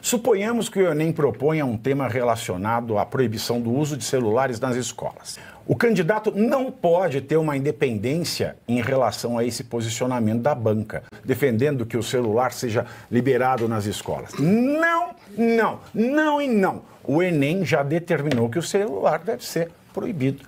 Suponhamos que o Enem proponha um tema relacionado à proibição do uso de celulares nas escolas. O candidato não pode ter uma independência em relação a esse posicionamento da banca, defendendo que o celular seja liberado nas escolas. Não, não, não e não. O Enem já determinou que o celular deve ser proibido.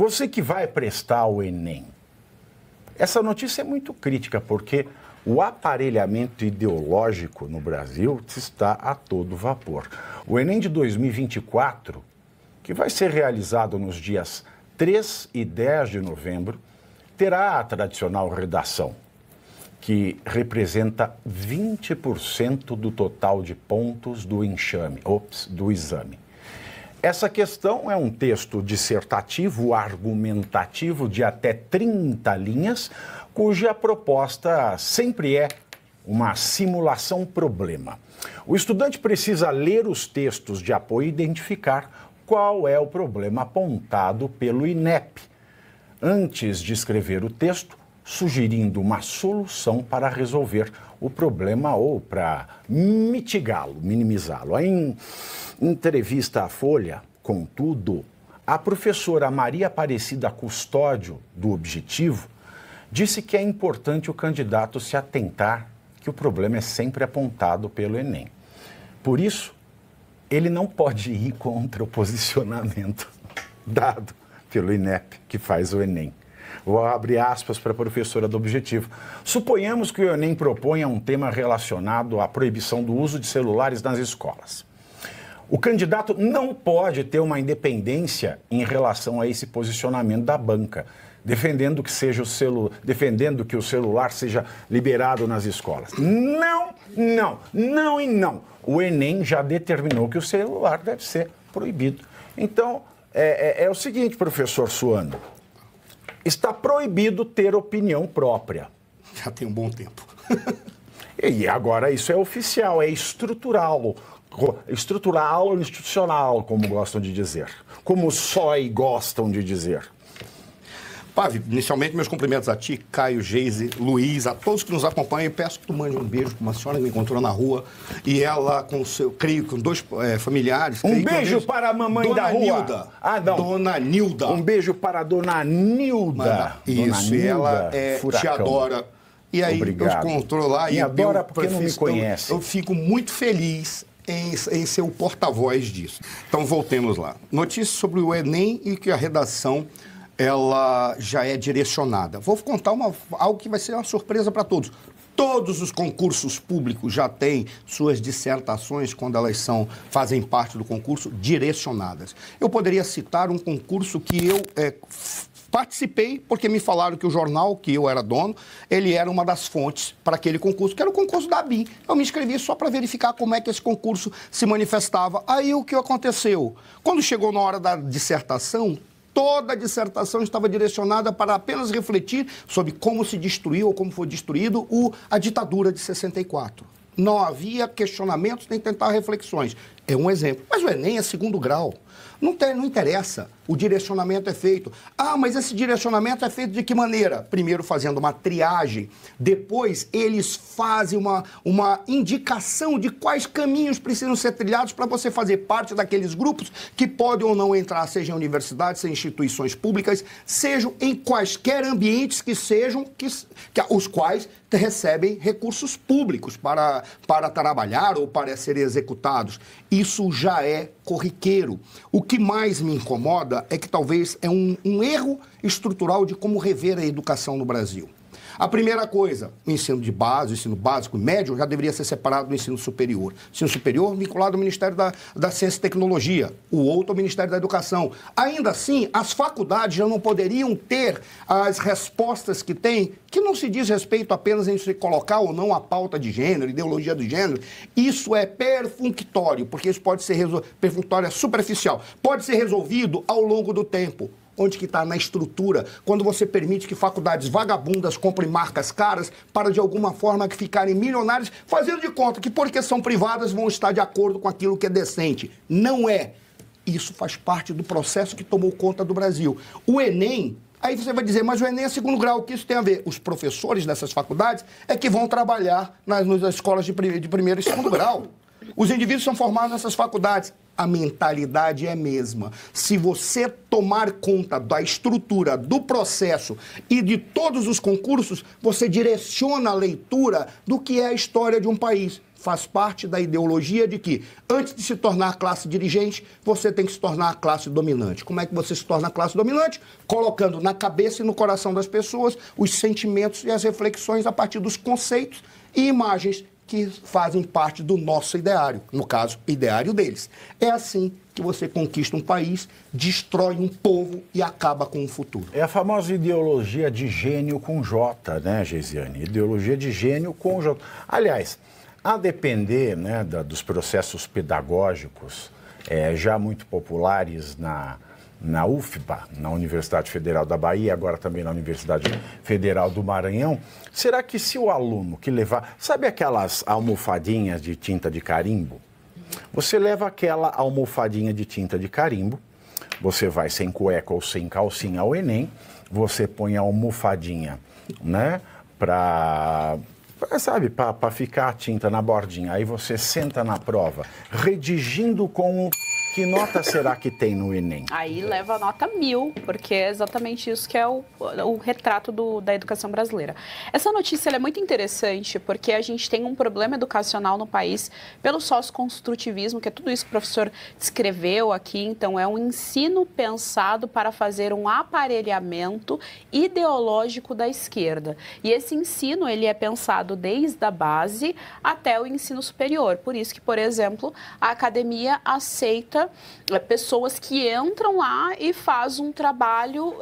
Você que vai prestar o Enem, essa notícia é muito crítica, porque o aparelhamento ideológico no Brasil está a todo vapor. O Enem de 2024, que vai ser realizado nos dias 3 e 10 de novembro, terá a tradicional redação, que representa 20% do total de pontos do enxame, ops, do exame. Essa questão é um texto dissertativo, argumentativo, de até 30 linhas, cuja proposta sempre é uma simulação problema. O estudante precisa ler os textos de apoio e identificar qual é o problema apontado pelo INEP. Antes de escrever o texto, sugerindo uma solução para resolver o problema ou para mitigá-lo, minimizá-lo. Em entrevista à Folha, contudo, a professora Maria Aparecida Custódio, do Objetivo, disse que é importante o candidato se atentar que o problema é sempre apontado pelo Enem. Por isso, ele não pode ir contra o posicionamento dado pelo INEP, que faz o Enem. Vou abrir aspas para a professora do objetivo. Suponhamos que o Enem proponha um tema relacionado à proibição do uso de celulares nas escolas. O candidato não pode ter uma independência em relação a esse posicionamento da banca, defendendo que, seja o celu... defendendo que o celular seja liberado nas escolas. Não, não, não e não. O Enem já determinou que o celular deve ser proibido. Então, é, é, é o seguinte, professor Suano, Está proibido ter opinião própria. Já tem um bom tempo. e agora isso é oficial, é estrutural. Estrutural ou institucional, como gostam de dizer. Como só gostam de dizer inicialmente meus cumprimentos a ti, Caio, Geise, Luiz, a todos que nos acompanham. peço que tu mande um beijo para uma senhora que me encontrou na rua e ela com seu, creio com dois é, familiares. Um beijo para a mamãe dona da rua. Nilda. Ah, não. Dona Nilda. Um beijo para a dona Nilda. Manda. Isso, dona Nilda, ela é, te adora. E aí Obrigado. eu encontrou lá me e adora porque não me conhece. eu fico muito feliz em, em, ser o porta-voz disso. Então, voltemos lá. Notícias sobre o Enem e que a redação ela já é direcionada. Vou contar uma, algo que vai ser uma surpresa para todos. Todos os concursos públicos já têm suas dissertações, quando elas são, fazem parte do concurso, direcionadas. Eu poderia citar um concurso que eu é, participei, porque me falaram que o jornal que eu era dono, ele era uma das fontes para aquele concurso, que era o concurso da BIM. Eu me inscrevi só para verificar como é que esse concurso se manifestava. Aí o que aconteceu? Quando chegou na hora da dissertação, Toda a dissertação estava direcionada para apenas refletir sobre como se destruiu ou como foi destruído o, a ditadura de 64. Não havia questionamentos nem tentar reflexões. É um exemplo. Mas o Enem é segundo grau. Não, tem, não interessa. O direcionamento é feito. Ah, mas esse direcionamento é feito de que maneira? Primeiro fazendo uma triagem, depois eles fazem uma, uma indicação de quais caminhos precisam ser trilhados para você fazer parte daqueles grupos que podem ou não entrar, seja em universidades, seja em instituições públicas, sejam em quaisquer ambientes que sejam, que, que os quais recebem recursos públicos para, para trabalhar ou para serem executados. E isso já é corriqueiro. O que mais me incomoda é que talvez é um, um erro estrutural de como rever a educação no Brasil. A primeira coisa, o ensino de base, o ensino básico e médio já deveria ser separado do ensino superior. O ensino superior vinculado ao Ministério da, da Ciência e Tecnologia, o outro ao Ministério da Educação. Ainda assim, as faculdades já não poderiam ter as respostas que têm, que não se diz respeito apenas em se colocar ou não a pauta de gênero, ideologia do gênero. Isso é perfunctório, porque isso pode ser resolvido, perfunctório é superficial, pode ser resolvido ao longo do tempo. Onde que está? Na estrutura. Quando você permite que faculdades vagabundas comprem marcas caras para, de alguma forma, que ficarem milionários, fazendo de conta que, porque são privadas, vão estar de acordo com aquilo que é decente. Não é. Isso faz parte do processo que tomou conta do Brasil. O Enem Aí você vai dizer, mas o Enem é segundo grau, o que isso tem a ver? Os professores dessas faculdades é que vão trabalhar nas, nas escolas de, de primeiro e segundo grau. Os indivíduos são formados nessas faculdades. A mentalidade é a mesma. Se você tomar conta da estrutura, do processo e de todos os concursos, você direciona a leitura do que é a história de um país faz parte da ideologia de que, antes de se tornar classe dirigente, você tem que se tornar classe dominante. Como é que você se torna classe dominante? Colocando na cabeça e no coração das pessoas os sentimentos e as reflexões a partir dos conceitos e imagens que fazem parte do nosso ideário, no caso, ideário deles. É assim que você conquista um país, destrói um povo e acaba com o futuro. É a famosa ideologia de gênio com J, né, Geisiane? Ideologia de gênio com J. Aliás, a depender né, da, dos processos pedagógicos é, já muito populares na, na UFBA, na Universidade Federal da Bahia, agora também na Universidade Federal do Maranhão, será que se o aluno que levar, sabe aquelas almofadinhas de tinta de carimbo? Você leva aquela almofadinha de tinta de carimbo, você vai sem cueca ou sem calcinha ao Enem, você põe a almofadinha, né, para sabe, para ficar a tinta na bordinha. Aí você senta na prova, redigindo com o que nota será que tem no Enem? Aí leva a nota mil, porque é exatamente isso que é o, o retrato do, da educação brasileira. Essa notícia é muito interessante porque a gente tem um problema educacional no país pelo sócio construtivismo, que é tudo isso que o professor descreveu aqui. Então, é um ensino pensado para fazer um aparelhamento ideológico da esquerda. E esse ensino, ele é pensado desde a base até o ensino superior. Por isso que, por exemplo, a academia aceita é, pessoas que entram lá e faz um trabalho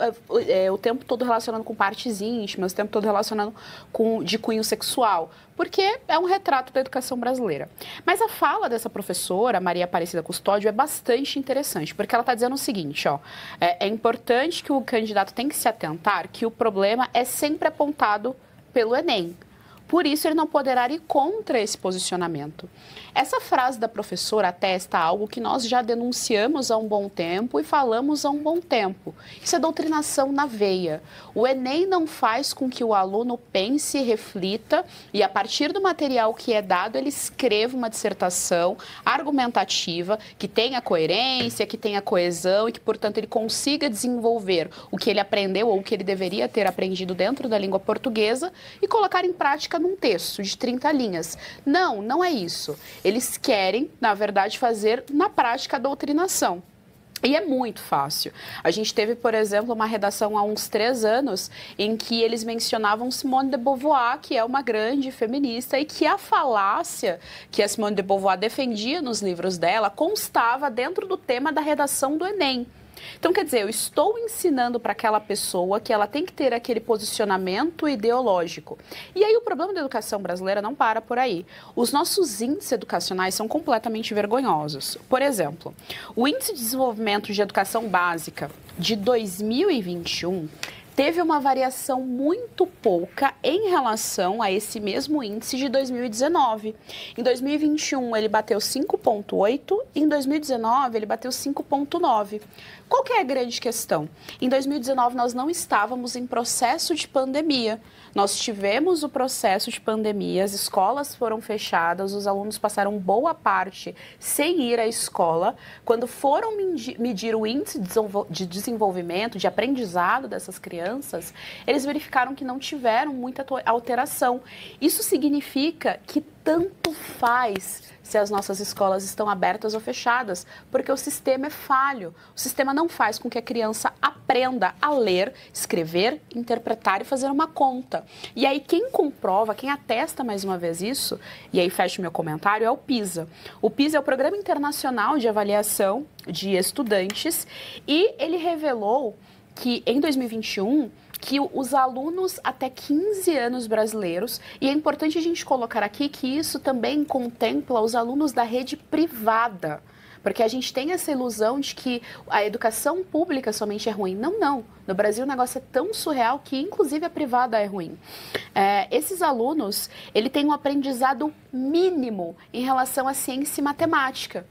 é, é o tempo todo relacionado com partes íntimas, o tempo todo relacionado com de cunho sexual, porque é um retrato da educação brasileira. Mas a fala dessa professora, Maria Aparecida Custódio, é bastante interessante, porque ela está dizendo o seguinte, ó, é, é importante que o candidato tem que se atentar que o problema é sempre apontado pelo Enem. Por isso, ele não poderá ir contra esse posicionamento. Essa frase da professora atesta algo que nós já denunciamos há um bom tempo e falamos há um bom tempo. Isso é doutrinação na veia. O Enem não faz com que o aluno pense, reflita e, a partir do material que é dado, ele escreva uma dissertação argumentativa que tenha coerência, que tenha coesão e que, portanto, ele consiga desenvolver o que ele aprendeu ou o que ele deveria ter aprendido dentro da língua portuguesa e colocar em prática num texto de 30 linhas. Não, não é isso. Eles querem, na verdade, fazer na prática a doutrinação. E é muito fácil. A gente teve, por exemplo, uma redação há uns três anos em que eles mencionavam Simone de Beauvoir, que é uma grande feminista, e que a falácia que a Simone de Beauvoir defendia nos livros dela constava dentro do tema da redação do Enem. Então, quer dizer, eu estou ensinando para aquela pessoa que ela tem que ter aquele posicionamento ideológico. E aí o problema da educação brasileira não para por aí. Os nossos índices educacionais são completamente vergonhosos. Por exemplo, o Índice de Desenvolvimento de Educação Básica de 2021 teve uma variação muito pouca em relação a esse mesmo índice de 2019. Em 2021 ele bateu 5.8, em 2019 ele bateu 5.9. Qual que é a grande questão? Em 2019 nós não estávamos em processo de pandemia. Nós tivemos o processo de pandemia, as escolas foram fechadas, os alunos passaram boa parte sem ir à escola. Quando foram medir o índice de desenvolvimento, de aprendizado dessas crianças crianças, eles verificaram que não tiveram muita alteração. Isso significa que tanto faz se as nossas escolas estão abertas ou fechadas, porque o sistema é falho. O sistema não faz com que a criança aprenda a ler, escrever, interpretar e fazer uma conta. E aí quem comprova, quem atesta mais uma vez isso, e aí fecho meu comentário, é o PISA. O PISA é o Programa Internacional de Avaliação de Estudantes e ele revelou que em 2021 que os alunos até 15 anos brasileiros, e é importante a gente colocar aqui que isso também contempla os alunos da rede privada, porque a gente tem essa ilusão de que a educação pública somente é ruim. Não, não. No Brasil o negócio é tão surreal que inclusive a privada é ruim. É, esses alunos, ele tem um aprendizado mínimo em relação à ciência e matemática.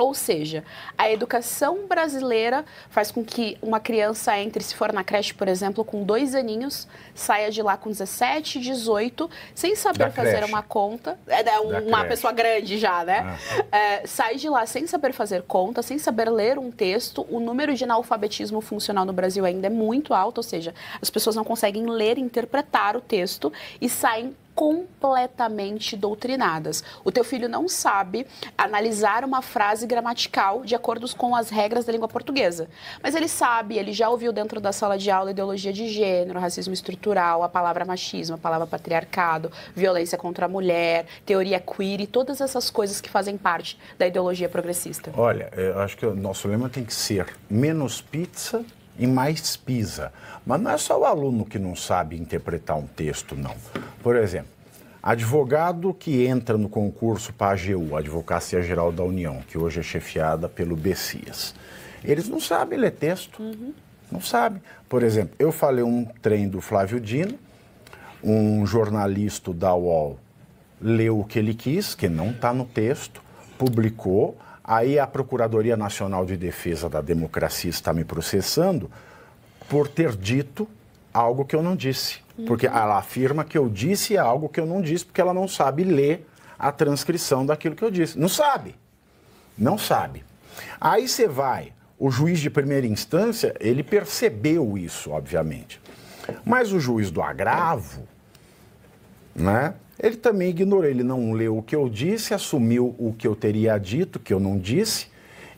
Ou seja, a educação brasileira faz com que uma criança entre, se for na creche, por exemplo, com dois aninhos, saia de lá com 17, 18, sem saber da fazer creche. uma conta. É, né, uma creche. pessoa grande já, né? Ah. Tá. É, sai de lá sem saber fazer conta, sem saber ler um texto. O número de analfabetismo funcional no Brasil ainda é muito alto, ou seja, as pessoas não conseguem ler e interpretar o texto e saem completamente doutrinadas. O teu filho não sabe analisar uma frase gramatical de acordo com as regras da língua portuguesa, mas ele sabe, ele já ouviu dentro da sala de aula ideologia de gênero, racismo estrutural, a palavra machismo, a palavra patriarcado, violência contra a mulher, teoria queer e todas essas coisas que fazem parte da ideologia progressista. Olha, eu acho que o nosso lema tem que ser menos pizza e mais PISA. Mas não é só o aluno que não sabe interpretar um texto, não. Por exemplo, advogado que entra no concurso para a AGU, Advocacia Geral da União, que hoje é chefiada pelo Bessias, eles não sabem ler texto. Uhum. Não sabem. Por exemplo, eu falei um trem do Flávio Dino, um jornalista da UOL leu o que ele quis, que não está no texto, publicou, Aí a Procuradoria Nacional de Defesa da Democracia está me processando por ter dito algo que eu não disse. Uhum. Porque ela afirma que eu disse algo que eu não disse, porque ela não sabe ler a transcrição daquilo que eu disse. Não sabe. Não sabe. Aí você vai, o juiz de primeira instância, ele percebeu isso, obviamente. Mas o juiz do agravo, né? Ele também ignorou, ele não leu o que eu disse, assumiu o que eu teria dito, que eu não disse,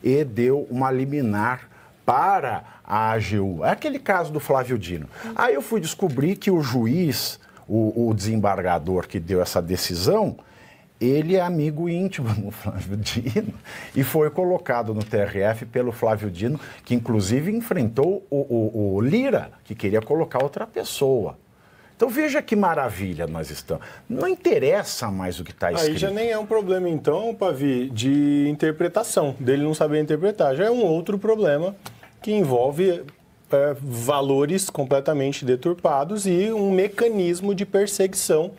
e deu uma liminar para a AGU. É aquele caso do Flávio Dino. Aí eu fui descobrir que o juiz, o, o desembargador que deu essa decisão, ele é amigo íntimo do Flávio Dino e foi colocado no TRF pelo Flávio Dino, que inclusive enfrentou o, o, o Lira, que queria colocar outra pessoa. Então veja que maravilha nós estamos. Não interessa mais o que está escrito. Aí já nem é um problema, então, Pavi, de interpretação, dele não saber interpretar. Já é um outro problema que envolve é, valores completamente deturpados e um mecanismo de perseguição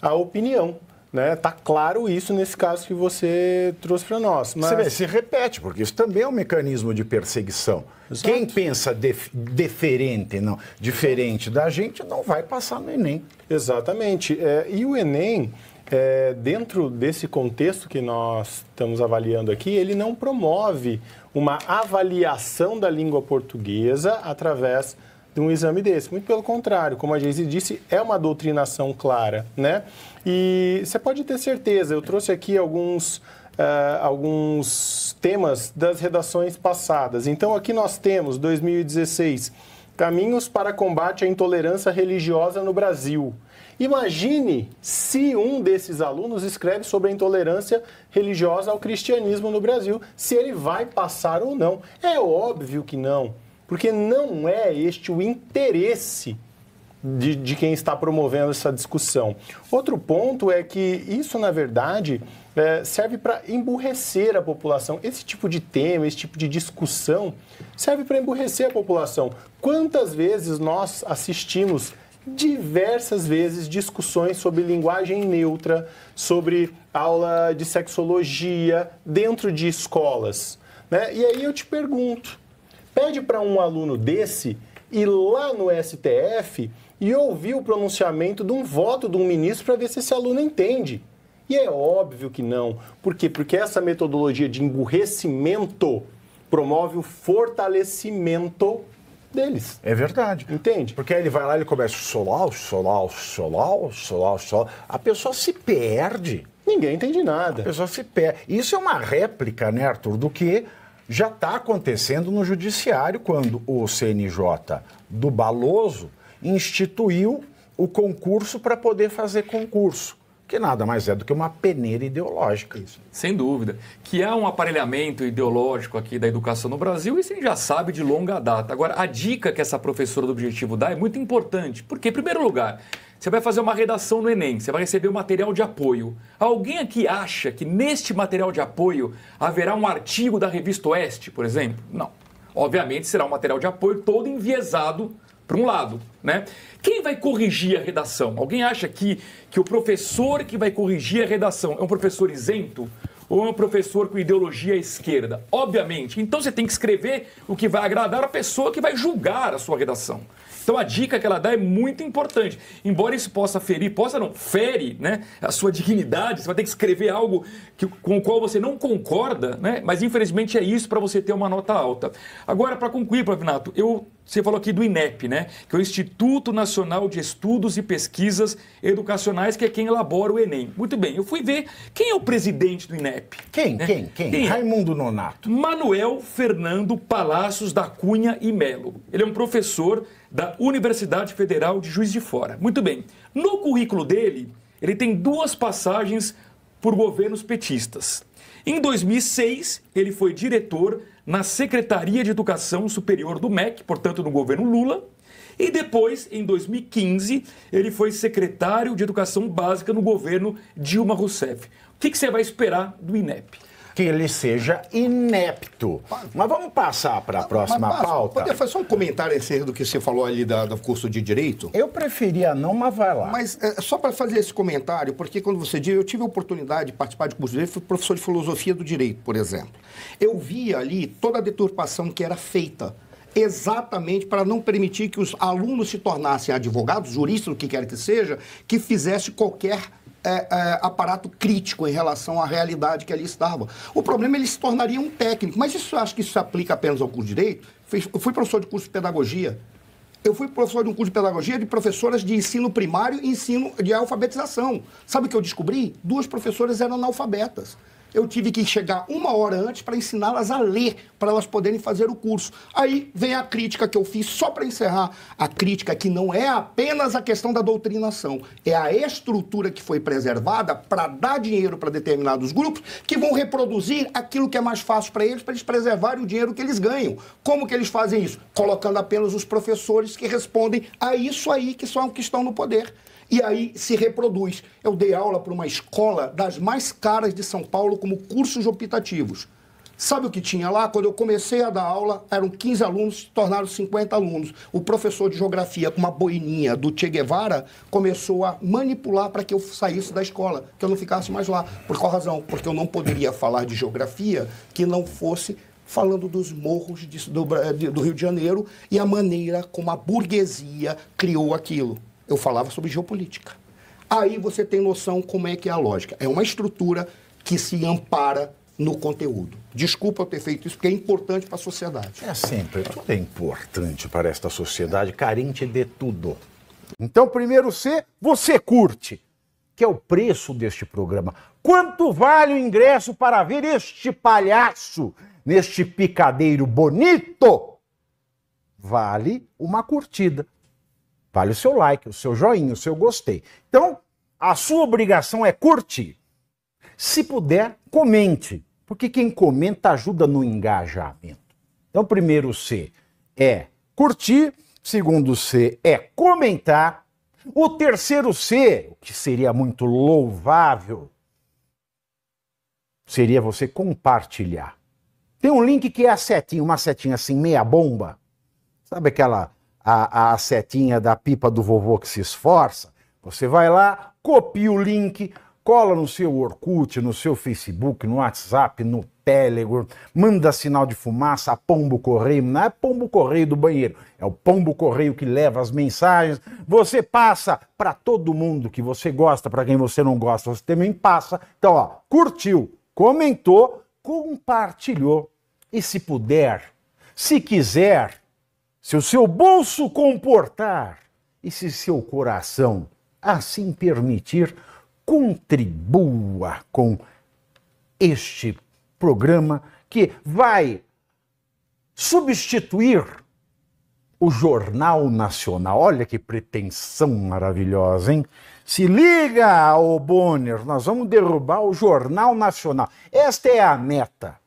à opinião né? Tá claro isso nesse caso que você trouxe para nós. Mas... Você vê, se repete, porque isso também é um mecanismo de perseguição. Exato. Quem pensa dif diferente, não, diferente da gente, não vai passar no Enem. Exatamente. É, e o Enem, é, dentro desse contexto que nós estamos avaliando aqui, ele não promove uma avaliação da língua portuguesa através de um exame desse. Muito pelo contrário, como a Geise disse, é uma doutrinação clara, né? E você pode ter certeza, eu trouxe aqui alguns, uh, alguns temas das redações passadas. Então, aqui nós temos, 2016, Caminhos para combate à intolerância religiosa no Brasil. Imagine se um desses alunos escreve sobre a intolerância religiosa ao cristianismo no Brasil, se ele vai passar ou não. É óbvio que não porque não é este o interesse de, de, quem está promovendo essa discussão. Outro ponto é que isso, na verdade, é, serve para emburrecer a população. Esse tipo de tema, esse tipo de discussão, serve para emburrecer a população. Quantas vezes nós assistimos diversas vezes discussões sobre linguagem neutra, sobre aula de sexologia dentro de escolas? Né? E aí eu te pergunto Pede para um aluno desse ir lá no STF e ouvir o pronunciamento de um voto de um ministro para ver se esse aluno entende. E é óbvio que não. Por quê? Porque essa metodologia de emburrecimento promove o fortalecimento deles. É verdade. Entende? Porque aí ele vai lá, ele começa solar, solar, solar, solar, solar. A pessoa se perde. Ninguém entende nada. A pessoa se perde. Isso é uma réplica, né, Arthur, do que já está acontecendo no judiciário quando o CNJ do Baloso instituiu o concurso para poder fazer concurso que nada mais é do que uma peneira ideológica. Isso. Sem dúvida. Que há é um aparelhamento ideológico aqui da educação no Brasil, isso a gente já sabe de longa data. Agora, a dica que essa professora do Objetivo dá é muito importante, porque, em primeiro lugar, você vai fazer uma redação no Enem, você vai receber um material de apoio. Alguém aqui acha que neste material de apoio haverá um artigo da revista Oeste, por exemplo? Não. Obviamente será um material de apoio todo enviesado para um lado, né? Quem vai corrigir a redação? Alguém acha que, que o professor que vai corrigir a redação é um professor isento? ou é um professor com ideologia à esquerda? Obviamente. Então você tem que escrever o que vai agradar a pessoa que vai julgar a sua redação. Então a dica que ela dá é muito importante. Embora isso possa ferir, possa não, fere né, a sua dignidade, você vai ter que escrever algo que, com o qual você não concorda, né? mas infelizmente é isso para você ter uma nota alta. Agora, para concluir, Pavinato, eu você falou aqui do INEP, né? Que é o Instituto Nacional de Estudos e Pesquisas Educacionais, que é quem elabora o Enem. Muito bem, eu fui ver quem é o presidente do INEP. Quem? Né? Quem? Quem? quem é? Raimundo Nonato. Manuel Fernando Palacios da Cunha e Melo. Ele é um professor da Universidade Federal de Juiz de Fora. Muito bem. No currículo dele, ele tem duas passagens por governos petistas. Em 2006, ele foi diretor na Secretaria de Educação Superior do MEC, portanto, no governo Lula. E depois, em 2015, ele foi secretário de Educação Básica no governo Dilma Rousseff. O que, você vai esperar do INEP? que ele seja inepto. Mas vamos passar para a ah, próxima mas, mas, pauta. Poder fazer só um comentário acerca do que você falou ali da, do curso de Direito? Eu preferia não, mas vai lá. Mas é, só para fazer esse comentário, porque quando você diz, eu tive a oportunidade de participar de curso de Direito, fui professor de Filosofia do Direito, por exemplo. Eu via ali toda a deturpação que era feita exatamente para não permitir que os alunos se tornassem advogados, juristas, o que quer que seja, que fizesse qualquer é, é, aparato crítico em relação à realidade que ali estava. O problema é ele se tornaria um técnico, mas isso acho que isso se aplica apenas ao curso de direito. Eu fui professor de curso de pedagogia. Eu fui professor de um curso de pedagogia de professoras de ensino primário e ensino de alfabetização. Sabe o que eu descobri? Duas professoras eram analfabetas eu tive que chegar uma hora antes para ensiná-las a ler, para elas poderem fazer o curso. Aí vem a crítica que eu fiz, só para encerrar, a crítica que não é apenas a questão da doutrinação, é a estrutura que foi preservada para dar dinheiro para determinados grupos que vão reproduzir aquilo que é mais fácil para eles, para eles preservarem o dinheiro que eles ganham. Como que eles fazem isso? Colocando apenas os professores que respondem a isso aí que são que estão no poder e aí se reproduz. Eu dei aula para uma escola das mais caras de São Paulo como cursos optativos. Sabe o que tinha lá? Quando eu comecei a dar aula, eram 15 alunos, se tornaram 50 alunos. O professor de geografia, com uma boininha do Che Guevara, começou a manipular para que eu saísse da escola, que eu não ficasse mais lá. Por qual razão? Porque eu não poderia falar de geografia que não fosse falando dos morros do Rio de Janeiro e a maneira como a burguesia criou aquilo eu falava sobre geopolítica. Aí você tem noção como é que é a lógica. É uma estrutura que se ampara no conteúdo. Desculpa eu ter feito isso, porque é importante para a sociedade. É sempre, tudo é importante para esta sociedade carente de tudo. Então, primeiro C, você curte, que é o preço deste programa. Quanto vale o ingresso para ver este palhaço, neste picadeiro bonito? Vale uma curtida. Vale o seu like, o seu joinha, o seu gostei. Então, a sua obrigação é curtir. Se puder, comente, porque quem comenta ajuda no engajamento. Então, primeiro C é curtir, segundo C é comentar, o terceiro C, o que seria muito louvável, seria você compartilhar. Tem um link que é a setinha, uma setinha assim, meia bomba. Sabe aquela a, a setinha da pipa do vovô que se esforça, você vai lá, copia o link, cola no seu Orkut, no seu Facebook, no WhatsApp, no Telegram, manda sinal de fumaça a pombo correio, não é pombo correio do banheiro, é o pombo correio que leva as mensagens. Você passa para todo mundo que você gosta, para quem você não gosta, você também passa. Então, ó, curtiu, comentou, compartilhou e se puder, se quiser, se o seu bolso comportar e se seu coração assim permitir, contribua com este programa que vai substituir o Jornal Nacional. Olha que pretensão maravilhosa, hein? Se liga, ô Bonner, nós vamos derrubar o Jornal Nacional. Esta é a meta.